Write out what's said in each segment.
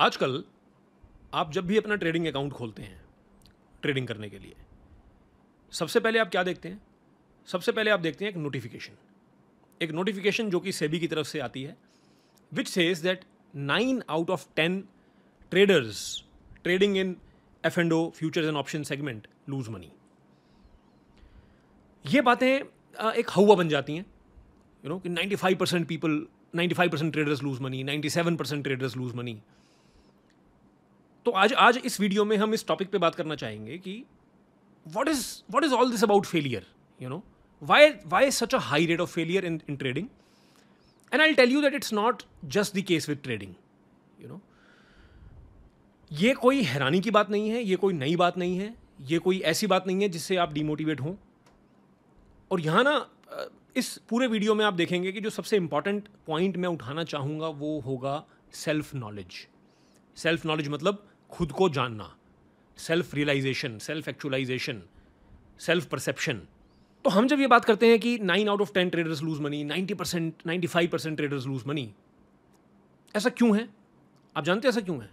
आजकल आप जब भी अपना ट्रेडिंग अकाउंट खोलते हैं ट्रेडिंग करने के लिए सबसे पहले आप क्या देखते हैं सबसे पहले आप देखते हैं एक नोटिफिकेशन एक नोटिफिकेशन जो कि सेबी की तरफ से आती है which says that nine out of ten traders trading in F and O futures and option segment lose money ये बातें एक हवा बन जाती हैं यू नो कि five percent people ninety five percent traders lose money ninety seven percent traders lose money तो आज आज इस वीडियो में हम इस टॉपिक पे बात करना चाहेंगे कि what is what is all this about failure you know why why such a high rate of failure in in trading and I tell you that it's not just the case with trading you know ये कोई हैरानी की बात नहीं है ये कोई नई बात नहीं है ये कोई ऐसी बात नहीं है जिससे आप डिमोटिवेट हों और यहाँ ना इस पूरे वीडियो में आप देखेंगे कि जो सबसे इंपॉर्टेंट पॉइंट मैं उठाना चाहूँगा वो होगा सेल्फ नॉलेज सेल्फ नॉलेज मतलब खुद को जानना self realization self actualization self perception तो हम जब ये बात करते हैं कि nine out of ten traders lose money ninety percent ninety five percent traders lose money ऐसा क्यों है आप जानते हैं ऐसा क्यों है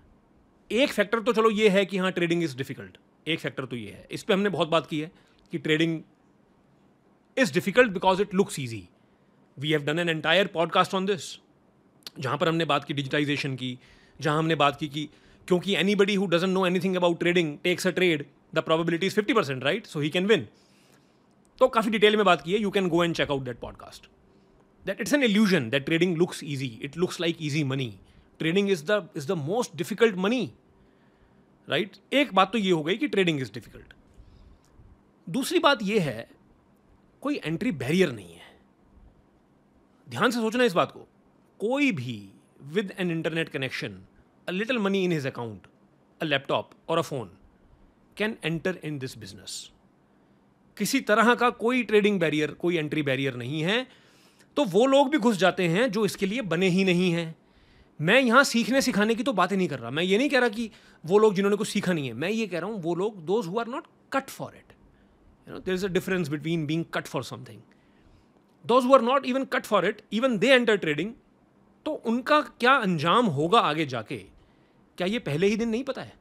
एक फैक्टर तो चलो ये है कि हाँ ट्रेडिंग इज़ डिफ़िकल्ट एक फैक्टर तो ये है इस पर हमने बहुत बात की है कि trading is difficult because it looks easy we have done an entire podcast on this जहाँ पर हमने बात की डिजिटाइजेशन की जहाँ हमने बात की कि क्योंकि anybody who doesn't know anything about trading takes a trade the probability is fifty percent right so he can win तो काफ़ी डिटेल में बात की है you can go and check out that podcast that it's an illusion that trading looks easy it looks like easy money trading is the is the most difficult money right एक बात तो ये हो गई कि ट्रेडिंग इज डिफिकल्ट दूसरी बात यह है कोई एंट्री बैरियर नहीं है ध्यान से सोचना इस बात को कोई भी with an internet connection a little money in his account a laptop और a phone can enter in this business किसी तरह का कोई ट्रेडिंग बैरियर कोई एंट्री बैरियर नहीं है तो वो लोग भी घुस जाते हैं जो इसके लिए बने ही नहीं हैं मैं यहाँ सीखने सिखाने की तो बातें नहीं कर रहा मैं ये नहीं कह रहा कि वो लोग जिन्होंने कुछ सीखा नहीं है मैं ये कह रहा हूँ वो लोग those who are not cut for it you know there is a difference between being cut for something those who are not even cut for it even they enter trading तो उनका क्या अंजाम होगा आगे जाके क्या ये पहले ही दिन नहीं पता है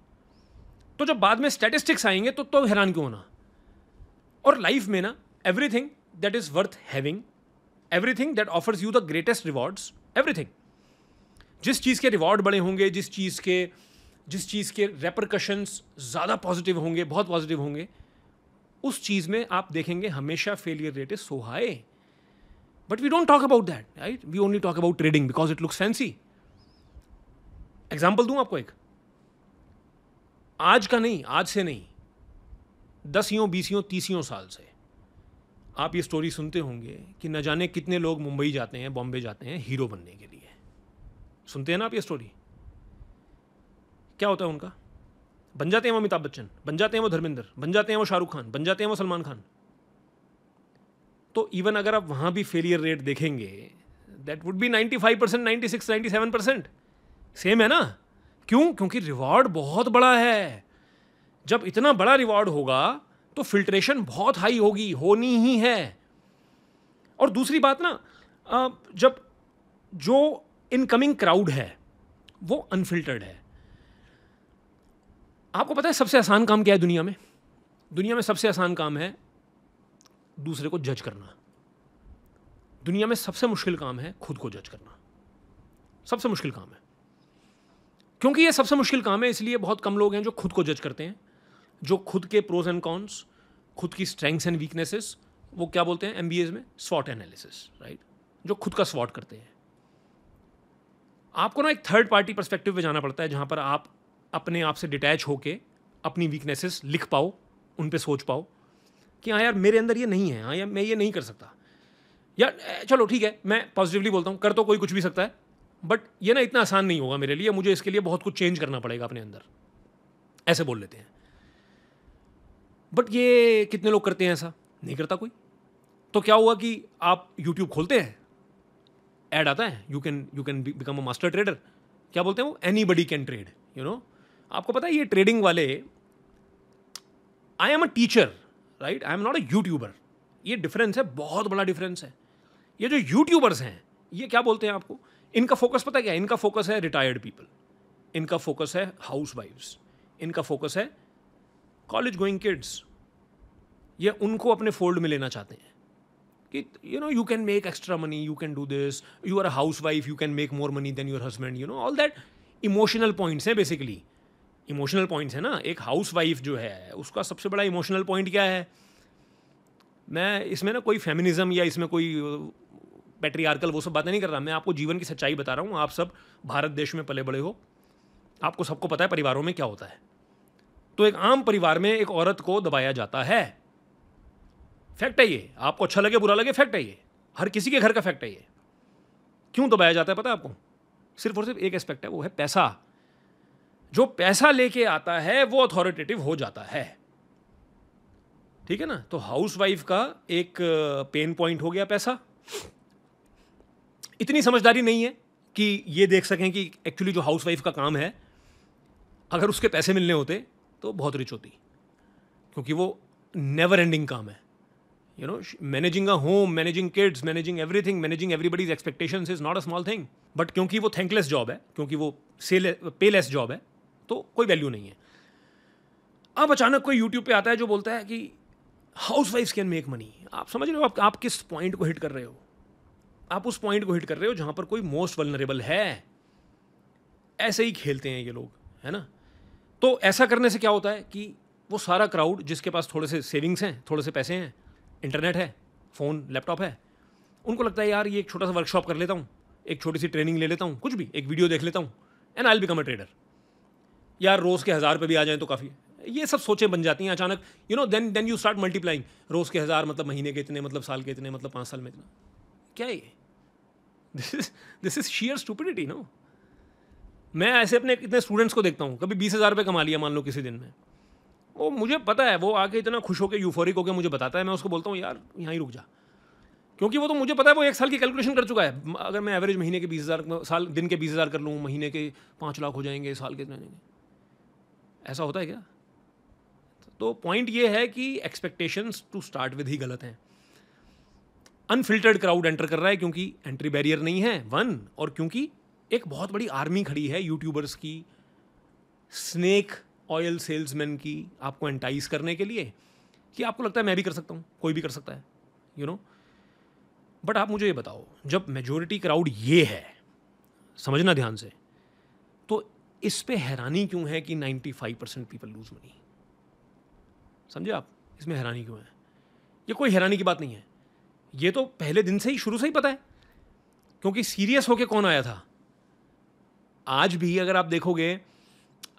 तो जब बाद में स्टैटिस्टिक्स आएंगे तो तो हैरान क्यों होना और लाइफ में ना everything that is worth having everything that offers you the greatest rewards everything जिस चीज़ के रिवॉर्ड बड़े होंगे जिस चीज़ के जिस चीज़ के रेपरकशंस ज़्यादा पॉजिटिव होंगे बहुत पॉजिटिव होंगे उस चीज़ में आप देखेंगे हमेशा failure rate is so high but we don't talk about that right we only talk about trading because it looks fancy example दूं आपको एक आज का नहीं आज से नहीं दसियों बीसियों तीसियों साल से आप ये स्टोरी सुनते होंगे कि न जाने कितने लोग मुंबई जाते हैं बॉम्बे जाते हैं हीरो बनने के लिए सुनते हैं ना आप ये स्टोरी क्या होता है उनका बन जाते हैं वो अमिताभ बच्चन बन जाते हैं वो धर्मेंद्र बन जाते हैं वो शाहरुख खान बन जाते हैं वो सलमान खान तो इवन अगर आप वहां भी फेलियर रेट देखेंगे that would be ninety five percent ninety six ninety seven percent same है ना क्यों क्योंकि रिवॉर्ड बहुत बड़ा है जब इतना बड़ा रिवॉर्ड होगा तो फिल्ट्रेशन बहुत हाई होगी होनी ही है और दूसरी बात ना जब जो इनकमिंग क्राउड है वो अनफिल्टर्ड है आपको पता है सबसे आसान काम क्या है दुनिया में दुनिया में सबसे आसान काम है दूसरे को जज करना दुनिया में सबसे मुश्किल काम है खुद को जज करना सबसे मुश्किल काम है क्योंकि ये सबसे मुश्किल काम है इसलिए बहुत कम लोग हैं जो खुद को जज करते हैं जो खुद के प्रोज एंड कॉन्स खुद की स्ट्रेंग्स एंड वीकनेसेस वो क्या बोलते हैं एम में स्वॉट एनालिसिस राइट जो खुद का स्वॉट करते हैं आपको ना एक थर्ड पार्टी परस्पेक्टिव पे जाना पड़ता है जहाँ पर आप अपने आप से डिटैच होकर अपनी वीकनेसेस लिख पाओ उन पर सोच पाओ कि हाँ यार मेरे अंदर ये नहीं है हाँ यार मैं ये नहीं कर सकता यार चलो ठीक है मैं पॉजिटिवली बोलता हूँ कर तो कोई कुछ भी सकता है बट ये ना इतना आसान नहीं होगा मेरे लिए मुझे इसके लिए बहुत कुछ चेंज करना पड़ेगा अपने अंदर ऐसे बोल लेते हैं बट ये कितने लोग करते हैं ऐसा नहीं करता कोई तो क्या हुआ कि आप यूट्यूब खोलते हैं ऐड आता है you can you can become a master trader क्या बोलते हैं वो anybody can trade you know आपको पता है ये ट्रेडिंग वाले I am a teacher right I am not a YouTuber ये डिफरेंस है बहुत बड़ा डिफरेंस है ये जो यूट्यूबर्स हैं ये क्या बोलते हैं आपको इनका फोकस पता क्या इनका फोकस है रिटायर्ड पीपल इनका फोकस है हाउस वाइफ्स इनका फोकस है कॉलेज गोइंग किड्स ये उनको अपने फोल्ड में लेना चाहते हैं कि you know you can make extra money you can do this you are a housewife you can make more money than your husband you know all that emotional points हैं basically emotional points हैं ना एक house wife जो है उसका सबसे बड़ा emotional point क्या है मैं इसमें ना कोई फेमिनिज्म या इसमें कोई पेट्रियार्कल वो सब बातें नहीं कर रहा मैं आपको जीवन की सच्चाई बता रहा हूँ आप सब भारत देश में पले बड़े हो आपको सबको पता है परिवारों में क्या होता है तो एक आम परिवार में एक औरत को दबाया जाता है फैक्ट है ये आपको अच्छा लगे बुरा लगे फैक्ट है ये हर किसी के घर का फैक्ट है ये क्यों दबाया जाता है पता है आपको सिर्फ और सिर्फ एक एस्पेक्ट है वो है पैसा जो पैसा लेके आता है वो अथॉरिटेटिव हो जाता है ठीक है ना तो हाउसवाइफ का एक पेन पॉइंट हो गया पैसा इतनी समझदारी नहीं है कि ये देख सकें कि एक्चुअली जो हाउस वाइफ का काम है अगर उसके पैसे मिलने होते तो बहुत रिच होती क्योंकि वो नेवर एंडिंग काम है you know managing a home managing kids managing everything managing everybody's expectation is not a small thing but क्योंकि वो थैंकलेस जॉब है क्योंकि वो सेल पेलेस जॉब है तो कोई वैल्यू नहीं है अब अचानक कोई यूट्यूब पे आता है जो बोलता है कि housewife can make money आप समझ रहे हो आप, आप किस पॉइंट को हिट कर रहे हो आप उस पॉइंट को हिट कर रहे हो जहाँ पर कोई मोस्ट वलनरेबल है ऐसे ही खेलते हैं ये लोग है ना तो ऐसा करने से क्या होता है कि वो सारा क्राउड जिसके पास थोड़े से सेविंग्स हैं थोड़े से पैसे हैं इंटरनेट है फ़ोन लैपटॉप है उनको लगता है यार ये एक छोटा सा वर्कशॉप कर लेता हूँ एक छोटी सी ट्रेनिंग ले लेता हूँ कुछ भी एक वीडियो देख लेता हूँ and I become a trader यार रोज़ के हज़ार पे भी आ जाएँ तो काफ़ी ये सब सोचें बन जाती हैं अचानक you know then then you start multiplying रोज़ के हज़ार मतलब महीने के इतने मतलब साल के इतने मतलब पाँच साल में इतना क्या ये this is this is sheer stupidity no मैं ऐसे अपने इतने स्टूडेंट्स को देखता हूँ कभी बीस हज़ार रुपये कमा लिया मान लो किसी दिन में वो मुझे पता है वो आके इतना खुश होकर यूफोरिक होकर मुझे बताता है मैं उसको बोलता हूँ यार यहाँ ही रुक जा क्योंकि वो तो मुझे पता है वो एक साल की कैलकुलेशन कर चुका है अगर मैं एवरेज महीने के बीस हज़ार साल दिन के बीस हज़ार कर लूँ महीने के पाँच लाख हो जाएंगे साल के ऐसा होता है क्या तो पॉइंट ये है कि एक्सपेक्टेशंस टू स्टार्ट विद ही गलत हैं अनफिल्टर्ड क्राउड एंटर कर रहा है क्योंकि एंट्री बैरियर नहीं है वन और क्योंकि एक बहुत बड़ी आर्मी खड़ी है यूट्यूबर्स की स्नेक ऑयल सेल्समैन की आपको एंटाइज करने के लिए कि आपको लगता है मैं भी कर सकता हूँ कोई भी कर सकता है यू नो बट आप मुझे ये बताओ जब मेजोरिटी क्राउड ये है समझना ध्यान से तो इस पे हैरानी क्यों है कि 95 परसेंट पीपल लूज मनी समझे आप इसमें हैरानी क्यों है ये कोई हैरानी की बात नहीं है ये तो पहले दिन से ही शुरू से ही पता है क्योंकि सीरियस होके कौन आया था आज भी अगर आप देखोगे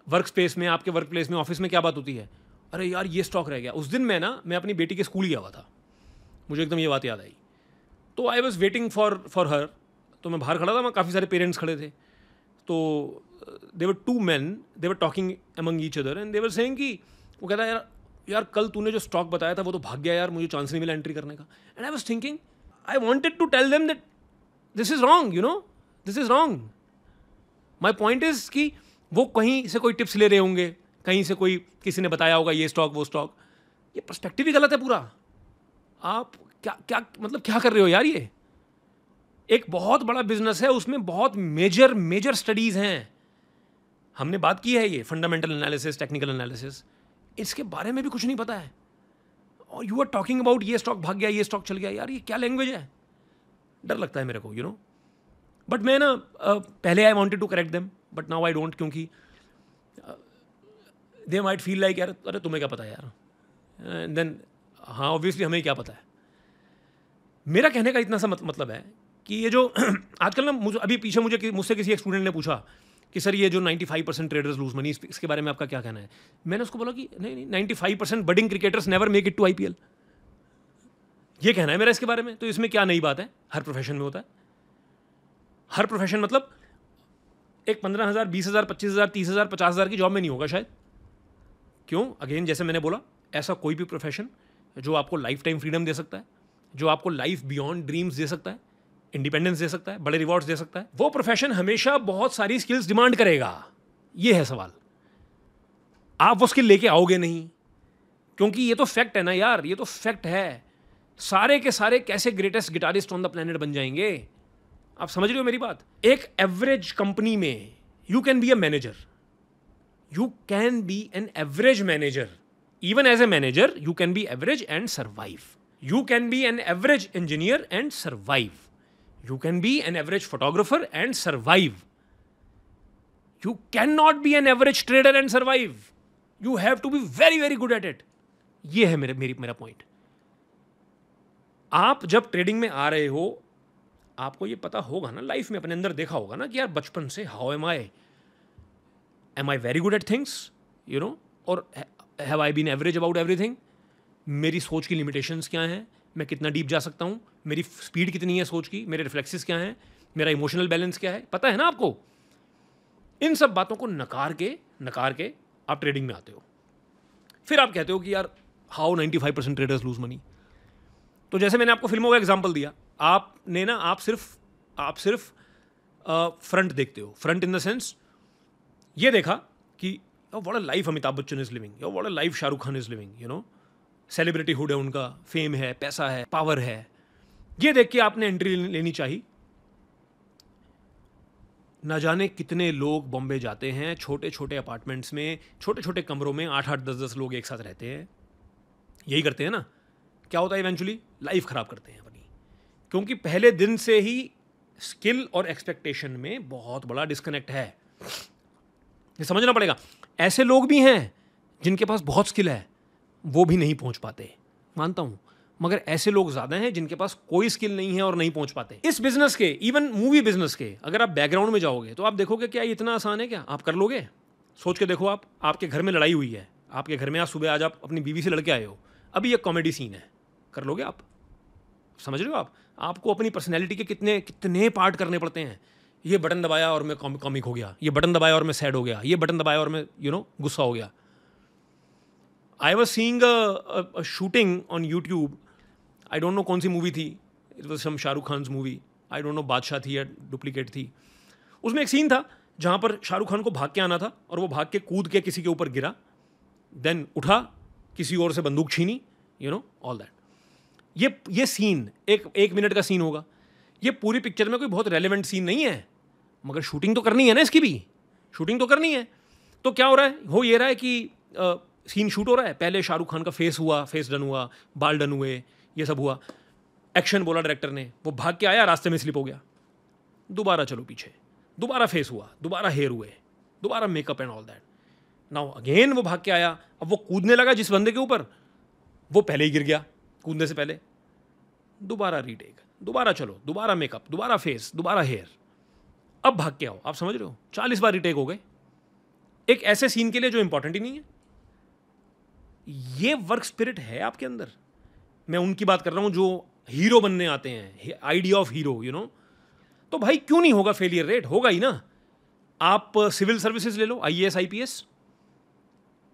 वर्क स्पेस में आपके वर्क प्लेस में ऑफिस में क्या बात होती है अरे यार ये स्टॉक रह गया उस दिन मैं ना मैं अपनी बेटी के स्कूल गया हुआ था मुझे एकदम ये बात याद आई तो I was waiting for for her तो मैं बाहर खड़ा था वहाँ काफ़ी सारे पेरेंट्स खड़े थे तो they were two man they were talking among each other and they were saying कि वो कहता है यार यार कल तूने जो स्टॉक बताया था वो तो भाग गया यार मुझे चांस नहीं मिला एंट्री करने का and I was thinking I wanted to tell them that this is wrong you know this is wrong my point is कि वो कहीं से कोई टिप्स ले रहे होंगे कहीं से कोई किसी ने बताया होगा ये स्टॉक वो स्टॉक ये परस्पेक्टिव ही गलत है पूरा आप क्या क्या मतलब क्या कर रहे हो यार ये एक बहुत बड़ा बिजनेस है उसमें बहुत मेजर मेजर स्टडीज़ हैं हमने बात की है ये फंडामेंटल एनालिसिस टेक्निकल एनालिसिस इसके बारे में भी कुछ नहीं पता है और यू आर टॉकिंग अबाउट ये स्टॉक भाग गया ये स्टॉक चल गया यार ये क्या लैंग्वेज है डर लगता है मेरे को यू नो बट मैं ना पहले I wanted to correct them but now I don't क्योंकि दे माइट फील लाइक यार अरे तुम्हें क्या पता है यार देन हाँ ऑब्वियसली हमें क्या पता है मेरा कहने का इतना सा मत, मतलब है कि ये जो आजकल ना मुझे अभी पीछे मुझे कि, मुझसे किसी एक स्टूडेंट ने पूछा कि सर ये जो 95 परसेंट ट्रेडर्स लूज मनी इसके बारे में आपका क्या कहना है मैंने उसको बोला कि नहीं नहीं ninety five percent budding cricketers never make it to I ये कहना है मेरा इसके बारे में तो इसमें क्या नई बात है हर प्रोफेशन में होता है हर प्रोफेशन मतलब एक पंद्रह हज़ार बीस हज़ार पच्चीस हज़ार तीस हज़ार पचास हज़ार की जॉब में नहीं होगा शायद क्यों अगेन जैसे मैंने बोला ऐसा कोई भी प्रोफेशन जो आपको लाइफ टाइम फ्रीडम दे सकता है जो आपको लाइफ बियॉन्ड ड्रीम्स दे सकता है इंडिपेंडेंस दे सकता है बड़े रिवॉर्ड्स दे सकता है वो प्रोफेशन हमेशा बहुत सारी स्किल्स डिमांड करेगा ये है सवाल आप वो स्किल लेके आओगे नहीं क्योंकि ये तो फैक्ट है ना यार ये तो फैक्ट है सारे के सारे कैसे greatest guitarist on the planet बन जाएंगे आप समझ रहे हो मेरी बात एक एवरेज कंपनी में you can be a manager you can be an average manager even as a manager you can be average and survive you can be an average engineer and survive can be an average photographer and survive you can not be an average trader and survive you have to be very very good at it ये है मेरे मेरी मेरा point आप जब trading में आ रहे हो आपको ये पता होगा ना लाइफ में अपने अंदर देखा होगा ना कि यार बचपन से how am I am I very good at things you know और have I been average about everything मेरी सोच की लिमिटेशंस क्या हैं मैं कितना डीप जा सकता हूँ मेरी स्पीड कितनी है सोच की मेरे रिफ्लेक्सेस क्या हैं मेरा इमोशनल बैलेंस क्या है पता है ना आपको इन सब बातों को नकार के नकार के आप ट्रेडिंग में आते हो फिर आप कहते हो कि यार how ninety five percent traders lose money तो जैसे मैंने आपको फिल्मों का एग्जाम्पल दिया आपने ना आप सिर्फ आप सिर्फ फ्रंट देखते हो फ्रंट इन द सेंस ये देखा कि what a life Amitabh Bachchan is living what a life Shahrukh Khan is living you know celebrityhood है उनका फेम है पैसा है पावर है ये देख के आपने एंट्री लेनी चाहिए ना जाने कितने लोग बॉम्बे जाते हैं छोटे छोटे अपार्टमेंट्स में छोटे छोटे कमरों में आठ आठ दस दस लोग एक साथ रहते हैं यही करते हैं ना क्या होता है इवेंचुअली लाइफ ख़राब करते हैं अपनी क्योंकि पहले दिन से ही स्किल और एक्सपेक्टेशन में बहुत बड़ा डिस्कनेक्ट है ये समझना पड़ेगा ऐसे लोग भी हैं जिनके पास बहुत स्किल है वो भी नहीं पहुंच पाते मानता हूँ मगर ऐसे लोग ज़्यादा हैं जिनके पास कोई स्किल नहीं है और नहीं पहुंच पाते इस बिज़नेस के इवन मूवी बिज़नेस के अगर आप बैकग्राउंड में जाओगे तो आप देखोगे क्या इतना आसान है क्या आप कर लोगे सोच के देखो आप आपके घर में लड़ाई हुई है आपके घर में आज सुबह आज आप अपनी बीवी से लड़के आए हो अभी एक कॉमेडी सीन है कर लोगे आप समझ रहे हो आप आपको अपनी पर्सनैलिटी के कितने कितने पार्ट करने पड़ते हैं ये बटन दबाया और मैं कॉमिक हो गया ये बटन दबाया और मैं सैड हो गया ये बटन दबाया और मैं यू नो गुस्सा हो गया I was seeing shooting on YouTube I don't know कौन सी मूवी थी it was some Shahrukh Khan movie I don't know Baadshah थी या डुप्लीकेट थी उसमें एक सीन था जहाँ पर शाहरुख खान को भाग के आना था और वो भाग के कूद के किसी के ऊपर गिरा देन उठा किसी और से बंदूक छीनी यू नो ऑल दैट ये ये सीन एक एक मिनट का सीन होगा ये पूरी पिक्चर में कोई बहुत रेलिवेंट सीन नहीं है मगर शूटिंग तो करनी है ना इसकी भी शूटिंग तो करनी है तो क्या हो रहा है हो ये रहा है कि सीन शूट हो रहा है पहले शाहरुख खान का फेस हुआ फेस डन हुआ बाल डन हुए ये सब हुआ एक्शन बोला डायरेक्टर ने वो भाग के आया रास्ते में स्लिप हो गया दोबारा चलो पीछे दोबारा फेस हुआ दोबारा हेयर हुए दोबारा makeup and all that now again वो भाग के आया अब वो कूदने लगा जिस बंदे के ऊपर वो पहले ही गिर गया कूदने से पहले दोबारा रीटेक दोबारा चलो दोबारा मेकअप दोबारा फेस दोबारा हेयर अब भाग के आओ आप समझ रहे हो चालीस बार रिटेक हो गए एक ऐसे सीन के लिए जो इंपॉर्टेंट ही नहीं है ये वर्क स्पिरिट है आपके अंदर मैं उनकी बात कर रहा हूँ जो हीरो बनने आते हैं idea of hero you know तो भाई क्यों नहीं होगा फेलियर रेट होगा ही ना आप सिविल uh, सर्विसेज ले लो आई पी एस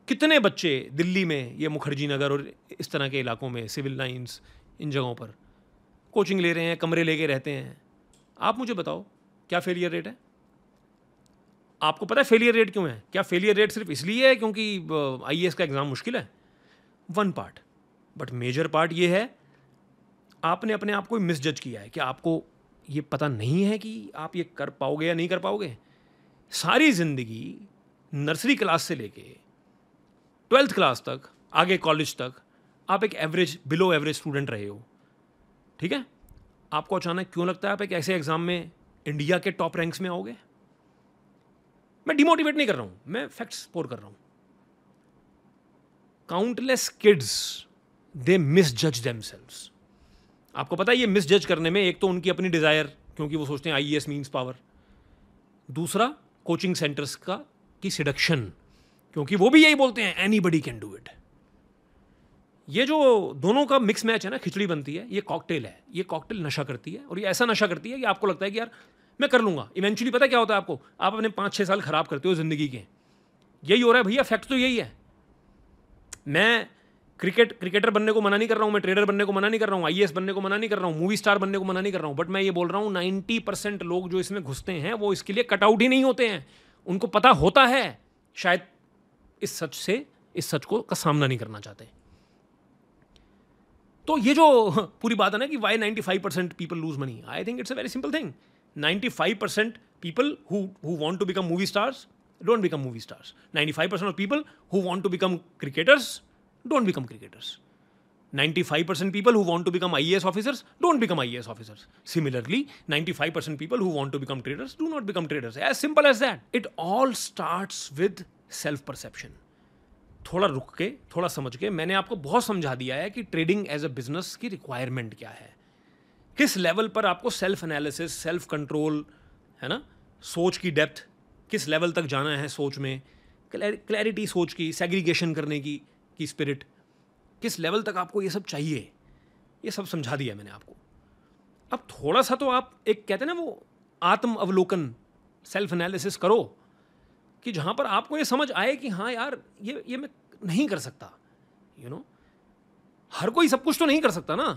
कितने बच्चे दिल्ली में ये मुखर्जी नगर और इस तरह के इलाकों में सिविल लाइन्स इन जगहों पर कोचिंग ले रहे हैं कमरे लेके रहते हैं आप मुझे बताओ क्या फेलियर रेट है आपको पता है फेलियर रेट क्यों है क्या फेलियर रेट सिर्फ इसलिए है क्योंकि आई uh, का एग्ज़ाम मुश्किल है one part but major part ये है आपने अपने आप को मिसजज किया है कि आपको ये पता नहीं है कि आप ये कर पाओगे या नहीं कर पाओगे सारी ज़िंदगी नर्सरी क्लास से लेके ट्वेल्थ क्लास तक आगे कॉलेज तक आप एक एवरेज बिलो एवरेज स्टूडेंट रहे हो ठीक है आपको अचानक क्यों लगता है आप एक ऐसे एग्ज़ाम में इंडिया के टॉप रैंक्स में आओगे मैं डिमोटिवेट नहीं कर रहा हूँ मैं फैक्ट्स पोर कर रहा हूँ countless kids they misjudge selves आपको पता है ये मिसजज करने में एक तो उनकी अपनी डिज़ायर क्योंकि वो सोचते हैं आई एस मीन्स पावर दूसरा कोचिंग सेंटर्स का की सिडक्शन क्योंकि वो भी यही बोलते हैं anybody can do it ये जो दोनों का मिक्स मैच है ना खिचड़ी बनती है ये कॉकटेल है ये कॉकटेल नशा करती है और ये ऐसा नशा करती है कि आपको लगता है कि यार मैं कर लूंगा इवेंचुअली पता क्या होता है आपको आप अपने पाँच छः साल ख़राब करते हो ज़िंदगी के यही हो रहा है भैया फैक्ट तो यही है मैं क्रिकेट क्रिकेटर बनने को मना नहीं कर रहा हूँ मैं ट्रेडर बनने को मना नहीं कर रहा हूँ आई बनने को मना नहीं कर रहा हूँ मूवी स्टार बनने को मना नहीं कर रहा हूँ बट मैं ये बोल रहा हूँ नाइन्टी परसेंट लोग जो इसमें घुसते हैं वो इसके लिए कटआउट ही नहीं होते हैं उनको पता होता है शायद इस सच से इस सच को का सामना नहीं करना चाहते तो ये जो पूरी बात है ना कि why ninety five percent people lose money I think it's a very simple thing ninety five percent people who want to become movie stars don't become movie stars ninety five percent of people who want to become cricketers don't become cricketers ninety five percent people who want to become I S officers don't become I S officers similarly ninety five percent people who want to become traders do not become traders as simple as that it all start with self perception थोड़ा रुक के थोड़ा समझ के मैंने आपको बहुत समझा दिया है कि ट्रेडिंग एज अ बिजनेस की रिक्वायरमेंट क्या है किस लेवल पर आपको सेल्फ एनालिसिस सेल्फ कंट्रोल है ना सोच की डेप्थ किस लेवल तक जाना है सोच में क्लैरिटी सोच की सेग्रीगेशन करने की की स्पिरिट किस लेवल तक आपको ये सब चाहिए ये सब समझा दिया मैंने आपको अब थोड़ा सा तो आप एक कहते हैं ना वो आत्म अवलोकन सेल्फ एनालिसिस करो कि जहाँ पर आपको ये समझ आए कि हाँ यार ये ये मैं नहीं कर सकता यू you नो know? हर कोई सब कुछ तो नहीं कर सकता ना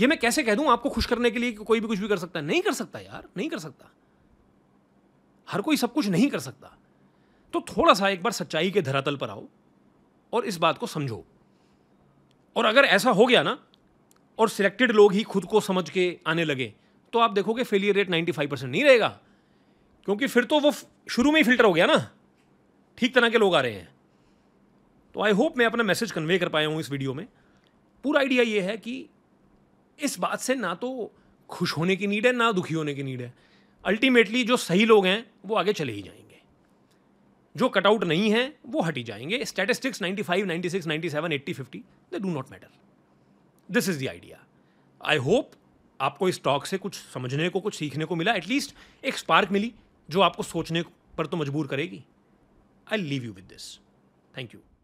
ये मैं कैसे कह दूँ आपको खुश करने के लिए कि कोई भी कुछ भी कर सकता है नहीं कर सकता यार नहीं कर सकता हर कोई सब कुछ नहीं कर सकता तो थोड़ा सा एक बार सच्चाई के धरातल पर आओ और इस बात को समझो और अगर ऐसा हो गया ना और सिलेक्टेड लोग ही खुद को समझ के आने लगे तो आप देखोगे फेलियर रेट 95 परसेंट नहीं रहेगा क्योंकि फिर तो वो शुरू में ही फिल्टर हो गया ना ठीक तरह के लोग आ रहे हैं तो आई होप मैं अपना मैसेज कन्वे कर पाया हूँ इस वीडियो में पूरा आइडिया ये है कि इस बात से ना तो खुश होने की नीड है ना दुखी होने की नीड है अल्टीमेटली जो सही लोग हैं वो आगे चले ही जाएंगे जो कटआउट नहीं है वो हटी जाएंगे statistics 95, 96, 97, 80, 50 they do not matter this is the idea I hope आपको इस टॉक से कुछ समझने को कुछ सीखने को मिला एटलीस्ट एक स्पार्क मिली जो आपको सोचने पर तो मजबूर करेगी I leave you with this thank you